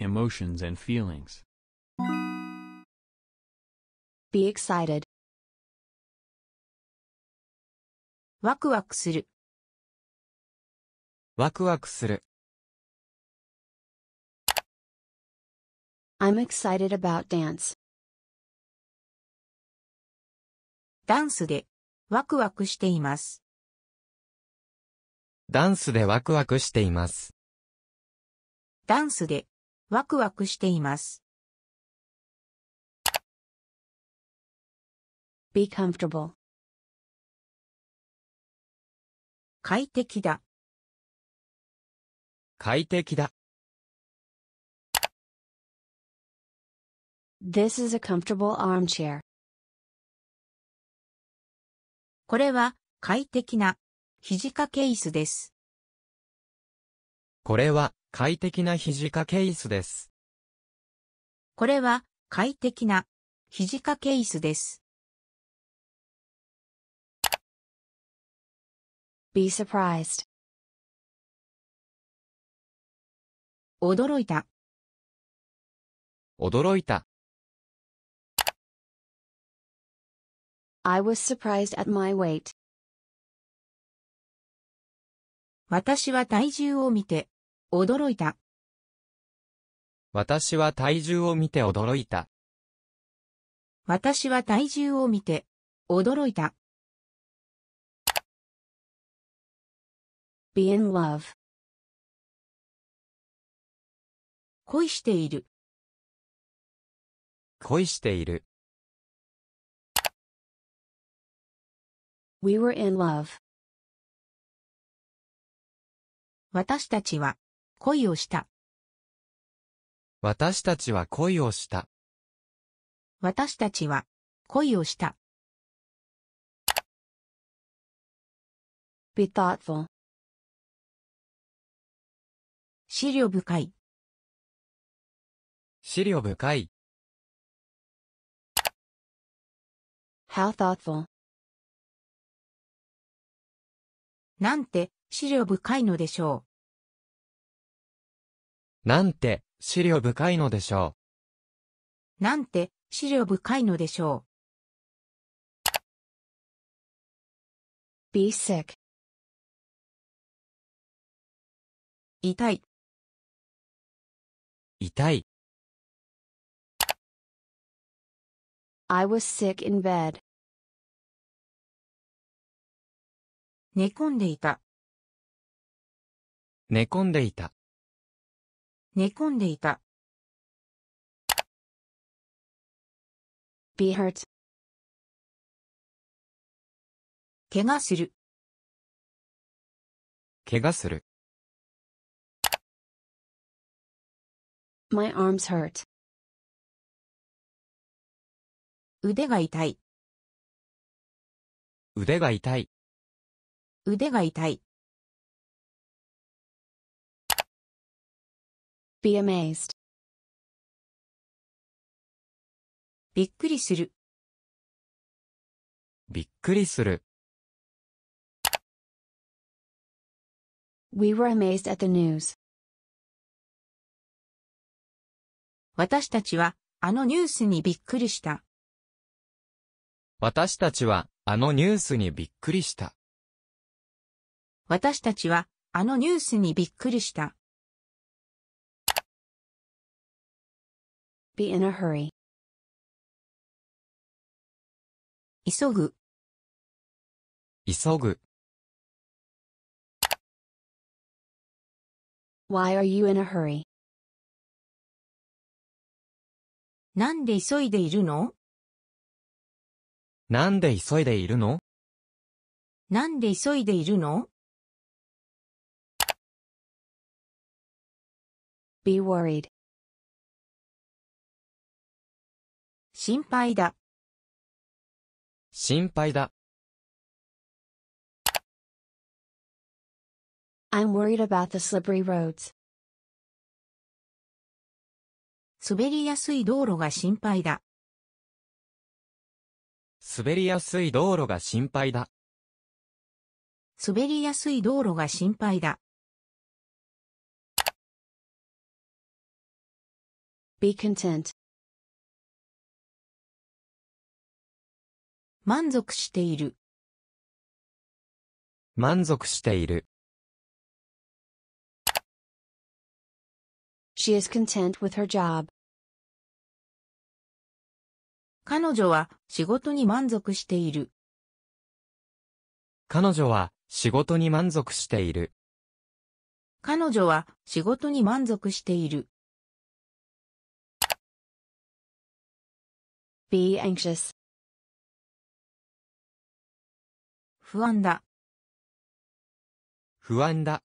emotions and feelings. be excited ワクワクするワクワクする I'm excited about dance ダンスでワクワクしていますダンスでワクワクしていますダンスでワクワクしています。be comfortable 快適だ快適だ This is a comfortable armchair これは快適な肘掛け椅子です。これは快適な肘掛け椅子です。これは快適な肘掛け椅子です。be surprised 驚いた驚いた I was surprised at my weight 私は体重を見て驚いた。私は体重を見て驚いた。私は体重を見て、驚いた。be in love 恋している。恋している。We were in love 私たちは恋をした。私たちは恋をした。私たちは恋をした。be thoughtful 資料深い資料深い How thoughtful なんて資料深いのでしょうなんて、資料深いのでしょう。なんて、資料深いのでしょう。be sick 痛い痛い I was sick in bed 寝込んでいた寝込んでいた寝込んでいた。be hurt 怪我する怪我する My arms hurt 腕が痛い腕が痛い腕が痛い be amazed びっくりするびっくりする We were amazed at the news 私たちはあのニュースにびっくりした私たちはあのニュースにびっくりした私たちはあのニュースにびっくりした be in a hurry. 急ぐ急ぐ Why are you in a hurry? なんで急いでいるのなんで急いでいるのなんで急いでいるの ?be worried 心配だ。心配だ。I'm worried about the slippery roads. 滑りやすい道路が心配だ。滑りやすい道路が心配だ。滑りやすい道路が心配だ。be content 満足している。満足している。She is content with her job. 彼女は仕事に満足している。彼女は仕事に満足している。彼女は仕事に満足している。be anxious 不安だ。不安だ。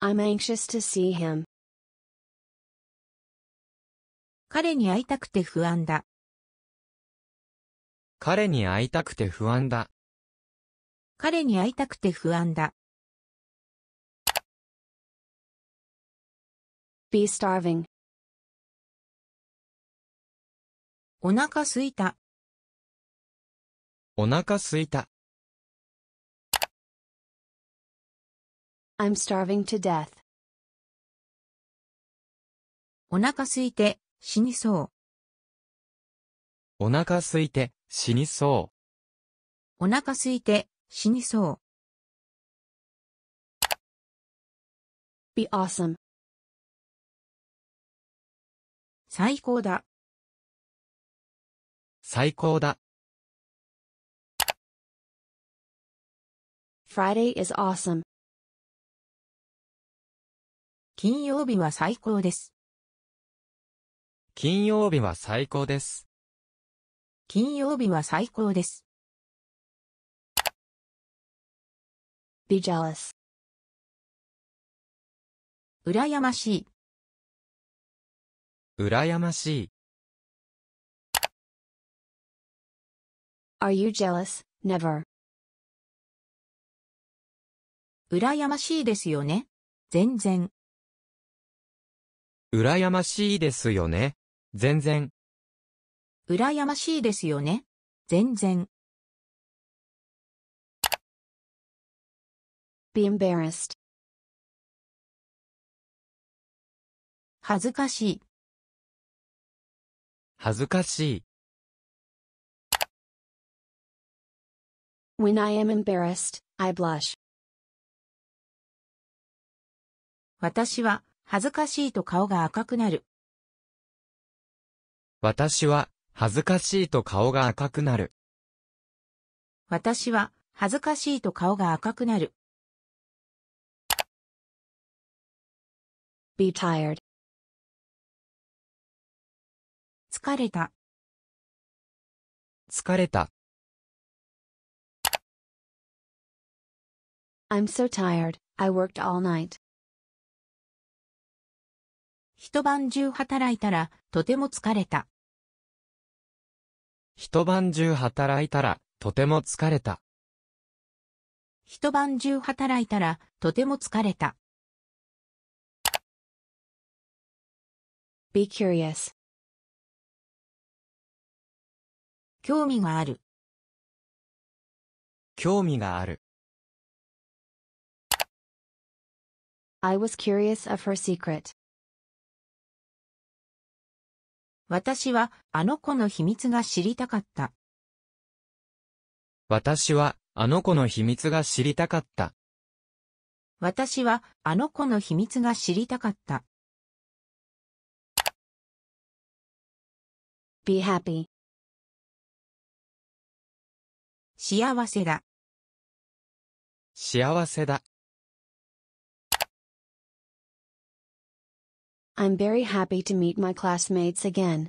I'm anxious to see him. 彼に会いたくて不安だ。彼に会いたくて不安だ。彼に会いたくて不安だ。be starving お腹すいた。お腹すいた。I'm starving to death. お腹すいて、死にそう。お腹すいて、死にそう。お腹すいて、死にそう。be awesome. 最高だ。最高だ。Friday is awesome. 金曜日は最高です。金曜日は最高です。金曜日は最高です。be jealous. 羨ましい。羨ましい。Are you jealous? Never. 羨ましいですよね。全然。羨ましいですよね。全然。羨ましいですよね。全然。be embarrassed 恥ずかしい恥ずかしい When I am embarrassed, I blush. 私は、恥ずかしいと顔が赤くなる。私は、恥ずかしいと顔が赤くなる。私は、恥ずかしいと顔が赤くなる。be tired 疲れた疲れた I'm so tired, I worked all night 一晩中働いたら、とても疲れた。一晩中働いたら、とても疲れた。一晩中働いたら、とても疲れた。be curious 興味がある興味がある I was curious of her secret 私はあの子の秘密が知りたかった。私はあの子の秘密が知りたかった。私はあの子の秘密が知りたかった。be happy 幸せだ幸せだ I'm very happy to meet my classmates again.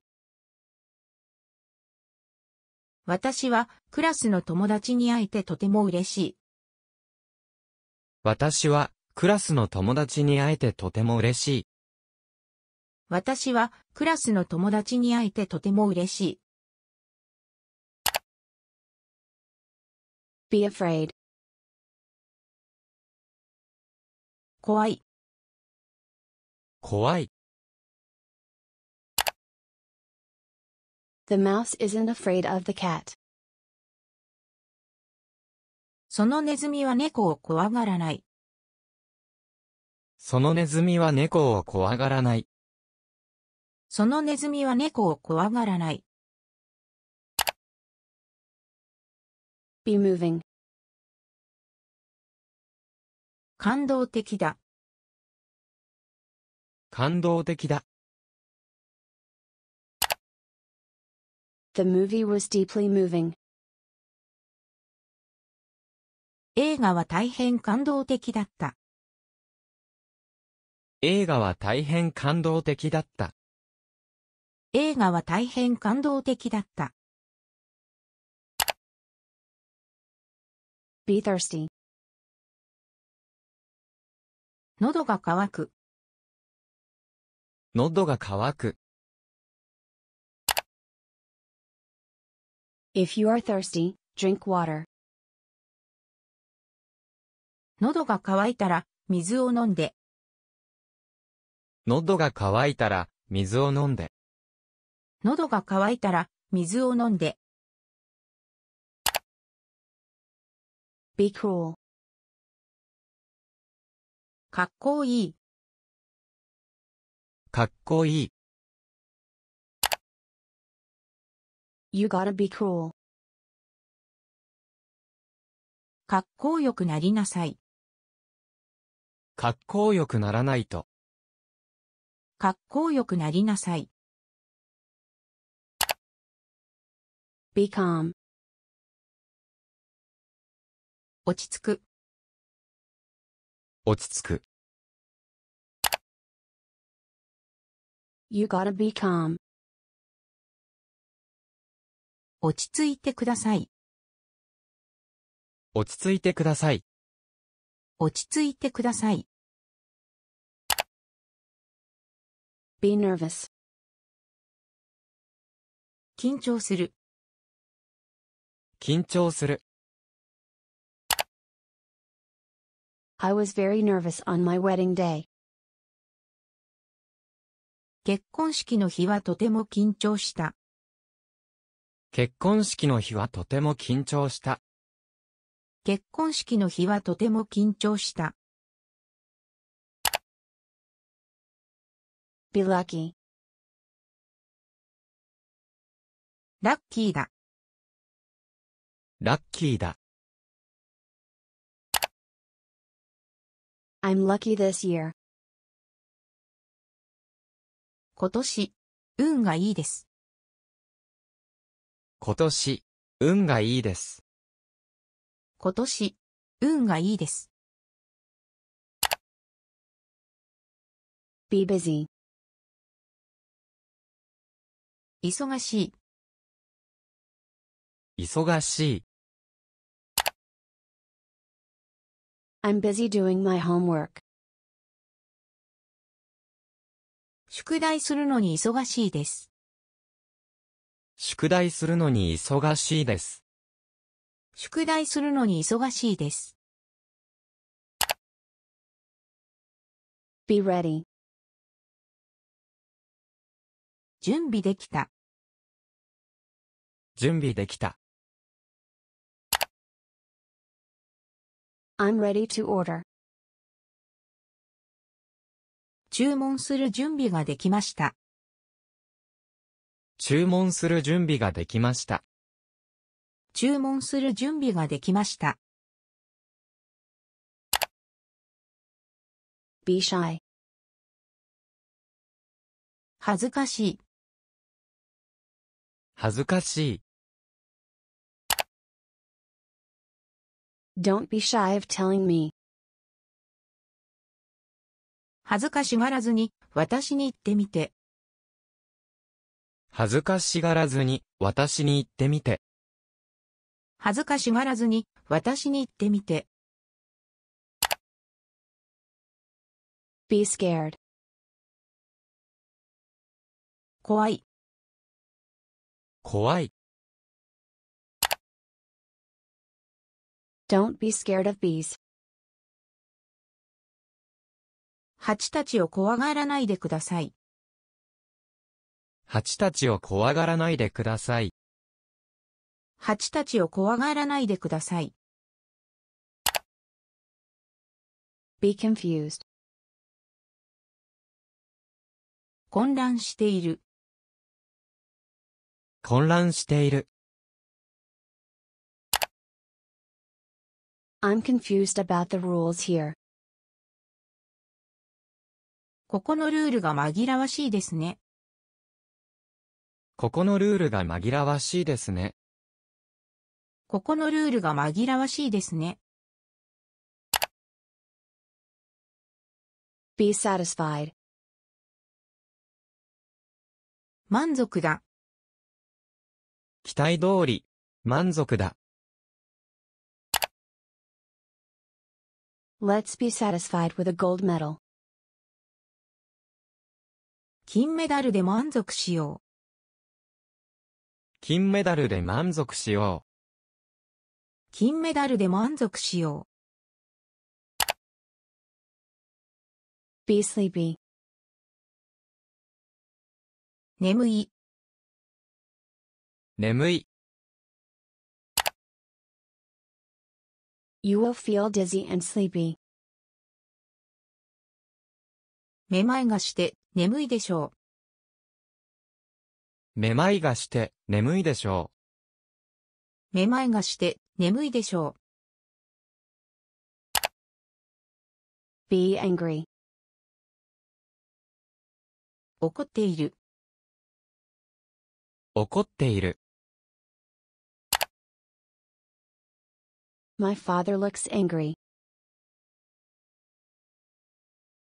私はクラスの友達に会えてとても嬉しい。私はクラスの友達に会えてとても嬉しい。私はクラスの友達に会えてとても嬉しい。be afraid 怖い怖い The mouse isn't afraid of the cat. そのネズミは猫を怖がらない。そのネズミは猫を怖がらない。そのネズミは猫を怖がらない。be moving 感動的だ。感動的だ。The movie was deeply moving. 映画は大変感動的だった。映画は大変感動的だった。映画は大変感動的だった。be thirsty 喉が渇く喉が渇く If you are thirsty, drink water. 喉が渇いたら、水を飲んで。喉が渇いたら、水を飲んで。喉が渇いたら、水を飲んで。be cruel. かっこいい。かっこいい。You gotta be cool. かっこよくなりなさい。かっこよくならないと。かっこよくなりなさい。be calm 落ち着く落ち着く you gotta be calm 落ち着いてください。落ち着いてください。落ち着いてください。be nervous 緊張する緊張する I was very nervous on my wedding day 結婚式の日はとても緊張した結婚式の日はとても緊張した。結婚式の日はとても緊張した。be lucky ラッキーだ。ラッキーだ。I'm lucky this year. 今年、運がいいです。今年、運がいいです。今年、運がいいです。be busy 忙しい忙しい I'm busy doing my homework 宿題するのに忙しいです宿題するのに忙しいです。宿題するのに忙しいです。be ready 準備できた準備できた I'm ready to order 注文する準備ができました。注文する準備ができました。注文する準備ができました。be shy 恥ずかしい恥ずかしい Don't be shy of telling me 恥ずかしがらずに私に言ってみて恥ずかしがらずに、私に言ってみて。恥ずかしがらずに、私に言ってみて。be scared 怖い怖い Don't be scared of bees 蜂たちを怖がらないでください。蜂たちを怖がらないでください。蜂たちを怖がらないでください。be confused 混乱している混乱している I'm confused about the rules here ここのルールが紛らわしいですねここのルールが紛らわしいですね。ここのルールが紛らわしいですね。be satisfied 満足だ。期待通り、満足だ。Let's be satisfied with a gold medal. 金メダルで満足しよう。金メダルで満足しよう。金メダルで満足しよう。be sleepy 眠い眠い You will feel dizzy and sleepy めまいがして眠いでしょう。めまいがして、眠いでしょう。めまいがして、眠いでしょう。be angry 怒っている怒っている My father looks angry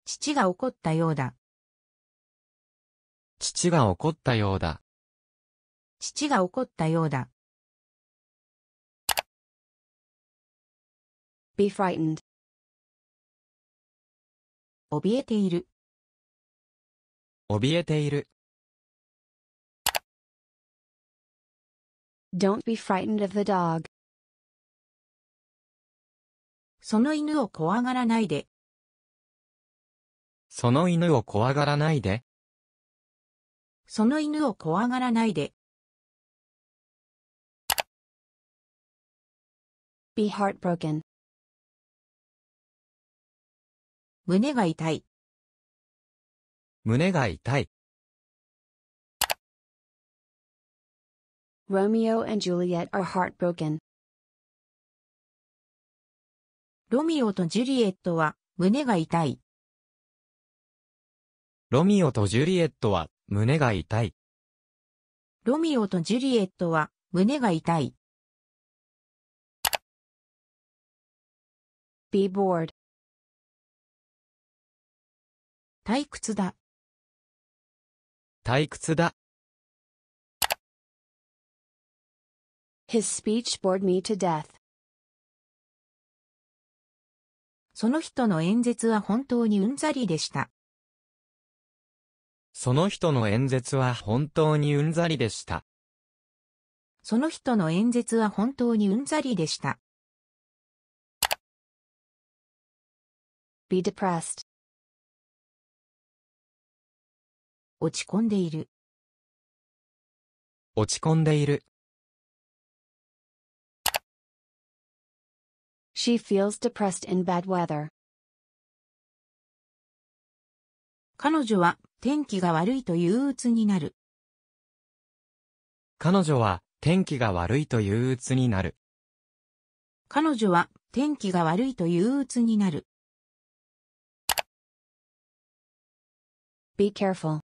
父が怒ったようだ父が怒ったようだ父が怒ったようだ。be frightened 怯えている怯えている Don't be frightened of the dog その犬を怖がらないでその犬を怖がらないでその犬を怖がらないで be heartbroken 胸が痛い胸が痛い Romeo and Juliet are heartbroken ロミオとジュリエットは胸が痛いロミオとジュリエットは胸が痛いロミオとジュリエットは胸が痛い be bored 退屈だ退屈だ His speech bored me to death その人の演説は本当にうんざりでした。その人の演説は本当にうんざりでした。その人の演説は本当にうんざりでした。be depressed 落ち込んでいる落ち込んでいる She feels depressed in bad weather. 彼女は天気が悪いと憂鬱になる。彼女は天気が悪いと憂鬱になる。彼女は天気が悪いと憂鬱になる。Be careful.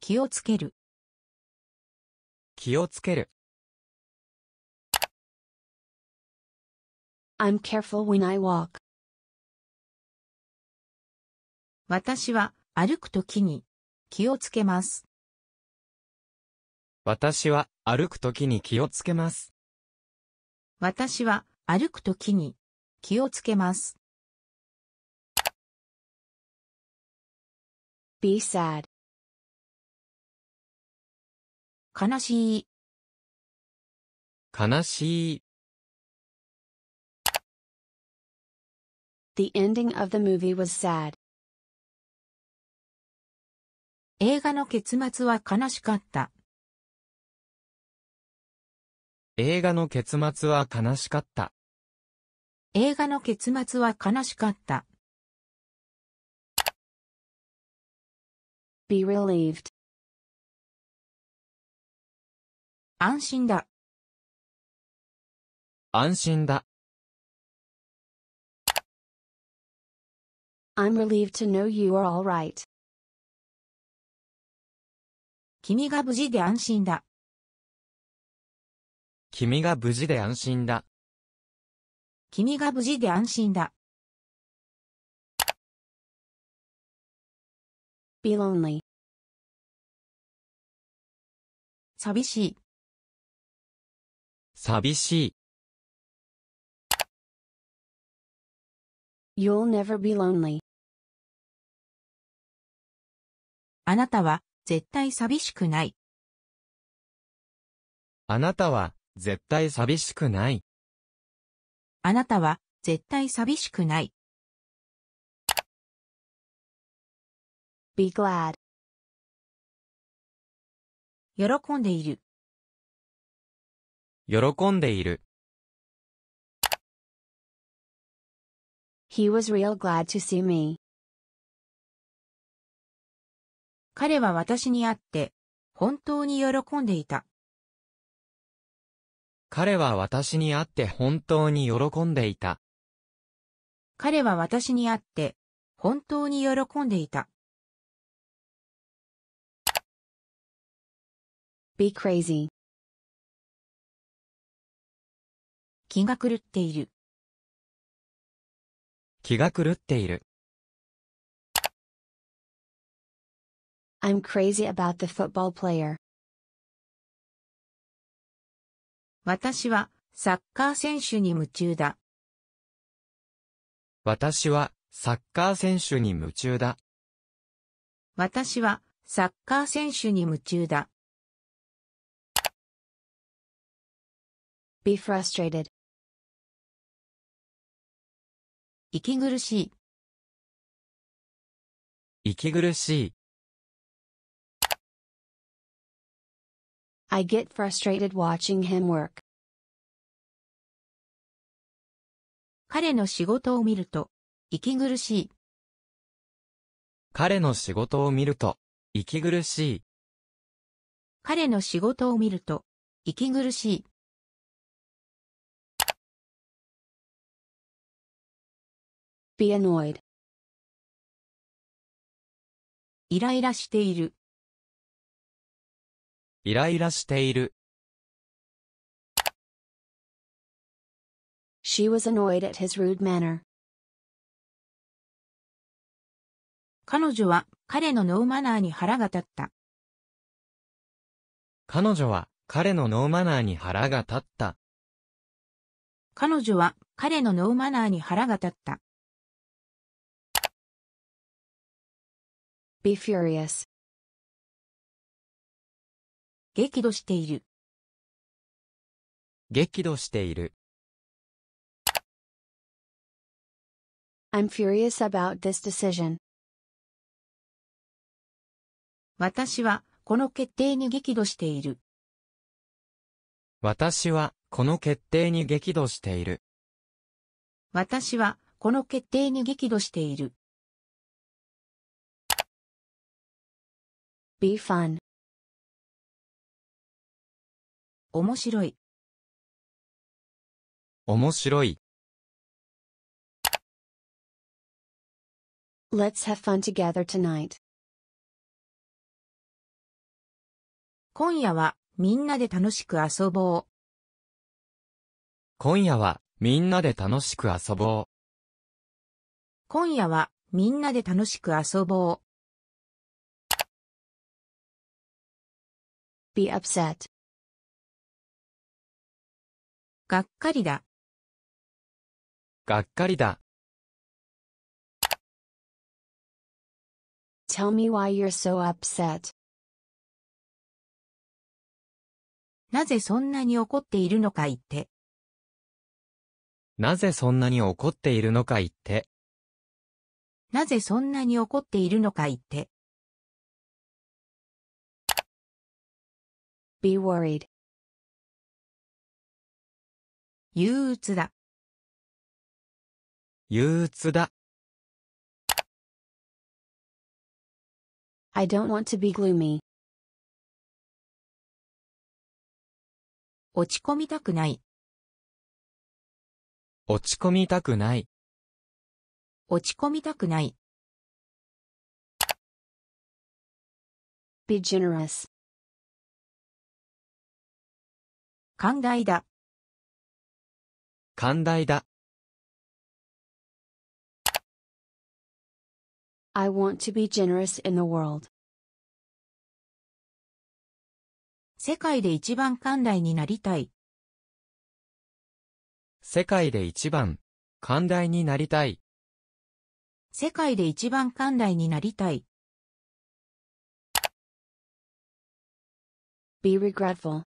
気をつける気をつける I'm careful when I walk. 私は歩くときに気をつけます。私は歩くときに気をつけます。私は歩くときに気をつけます。Be sad. 悲しい悲しい The ending of the movie was sad. 映画の結末は悲しかった映画の結末は悲しかった映画の結末は悲しかった be relieved 安心だ安心だ I'm relieved to know you are alright 君が無事で安心だ君が無事で安心だ君が無事で安心だ be lonely 寂しい寂しい You'll never be lonely あなたは絶対寂しくないあなたは絶対寂しくないあなたは絶対寂しくない be glad 喜んでいる喜んでいる He was real glad to see me. 彼は私に会って本当に喜んでいた。彼は私に会って本当に喜んでいた。彼は私に会って本当に喜んでいた。be crazy 気が狂っている気が狂っている I'm crazy about the football player 私はサッカー選手に夢中だ私はサッカー選手に夢中だ私はサッカー選手に夢中だ be frustrated 息苦しい息苦しい I get frustrated watching him work 彼の仕事を見ると息苦しい彼の仕事を見ると息苦しい彼の仕事を見ると息苦しい be annoyed イライラしているイライラしている She was annoyed at his rude manner. 彼女は彼のノーマナーに腹が立った。彼女は彼のノーマナーに腹が立った。彼女は彼のノーマナーに腹が立った。be furious 激怒している激怒している I'm furious about this decision 私はこの決定に激怒している私はこの決定に激怒している私はこの決定に激怒している be fun 面白い面白い Let's have fun together tonight 今夜はみんなで楽しく遊ぼう今夜はみんなで楽しく遊ぼう今夜はみんなで楽しく遊ぼう be upset がっかりだがっかりだ Tell me why you're so upset なぜそんなに怒っているのか言ってなぜそんなに怒っているのか言ってなぜそんなに怒っているのか言って be worried 憂鬱だ憂鬱だ I don't want to be gloomy 落ち込みたくない落ち込みたくない落ち込みたくない be generous 寛大だ。寛大だ。I want to be generous in the world. 世界で一番寛大になりたい。世界で一番寛大になりたい。世界で一番寛大になりたい。be regretful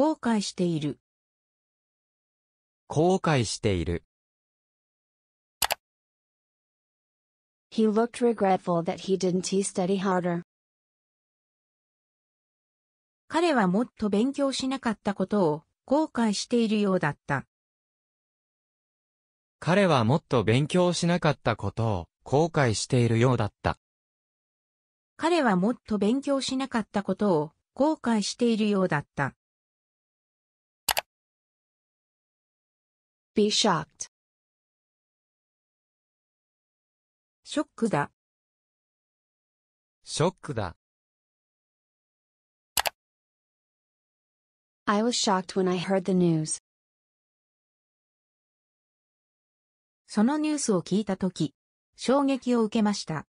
後悔している。後悔している。He looked regretful that he didn't study harder. 彼はもっと勉強しなかったことを後悔しているようだった。彼はもっと勉強しなかったことを後悔しているようだった。彼はもっと勉強しなかったことを後悔しているようだった。be shocked ショックだショックだ I was shocked when I heard the news そのニュースを聞いたとき、衝撃を受けました。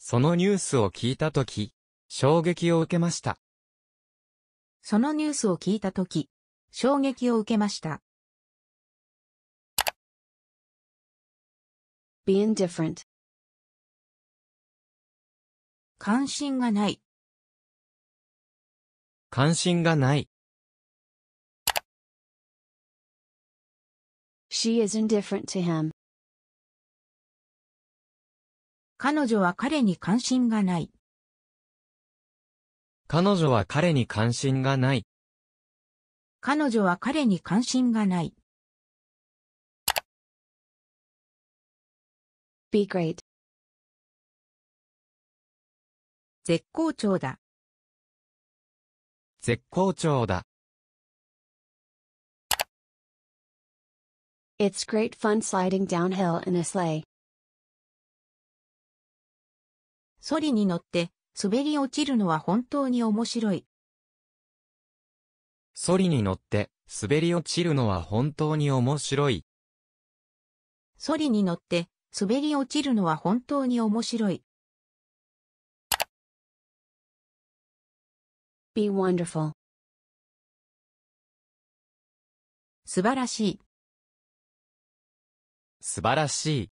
そのニュースを聞いたとき、衝撃を受けました。そのニュースを聞いたとき、衝撃を受けました。be indifferent 関心がない。関心がない。She is indifferent to him. 彼女は彼に関心がない。彼女は彼に関心がない。彼女は彼に関心がない。be great 絶好調だ。絶好調だ。It's great fun sliding downhill in a sleigh. ソリに乗って滑り落ちるのは本当に面白い。ソリに乗って滑り落ちるのは本当に面白い。ソリに乗って滑り落ちるのは本当に面白い。be wonderful 素晴らしい素晴らしい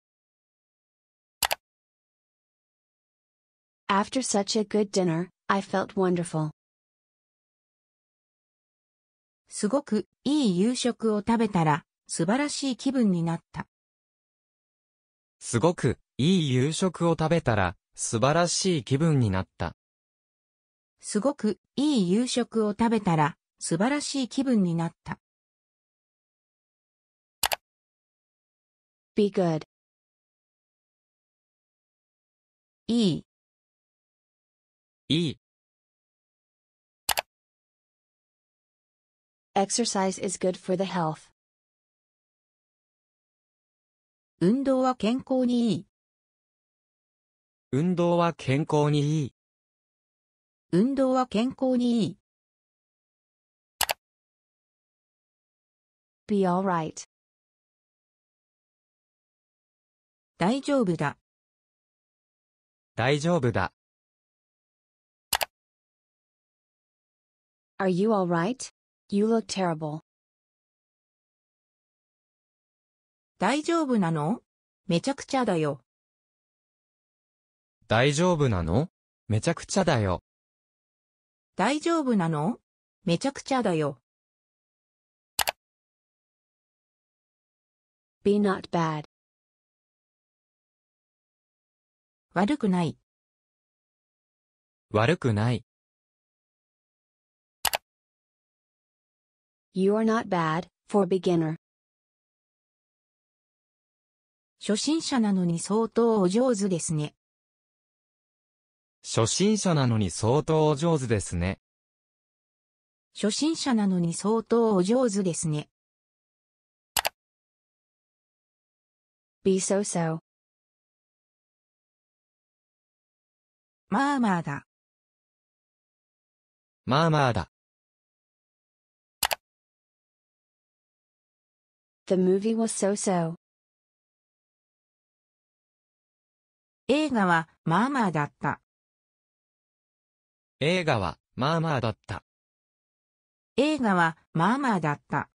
After such a good dinner, I felt wonderful. すごくいい夕食を食べたら素晴らしい気分になった。すごくいい夕食を食べたら素晴らしい気分になった。すごくいい夕食を食べたら素晴らしい気分になった。be good いいいい Exercise is good for the health. 運動は健康にいい。運動は健康にいい。運動は健康にいい。be alright. 大丈夫だ。大丈夫だ。Are you alright? You look terrible. 大丈夫なのめちゃくちゃだよ。大丈夫なのめちゃくちゃだよ。大丈夫なのめちゃくちゃだよ。be not bad. 悪くない。悪くない。You're not bad, for beginner. 初心者なのに相当お上手ですね。初心者なのに相当お上手ですね。初心者なのに相当お上手ですね。be so so まあまあだ。まあまあだ。The movie was so-so. 映画はまあまあだった。映画はまあまあだった。映画はまあまあだった。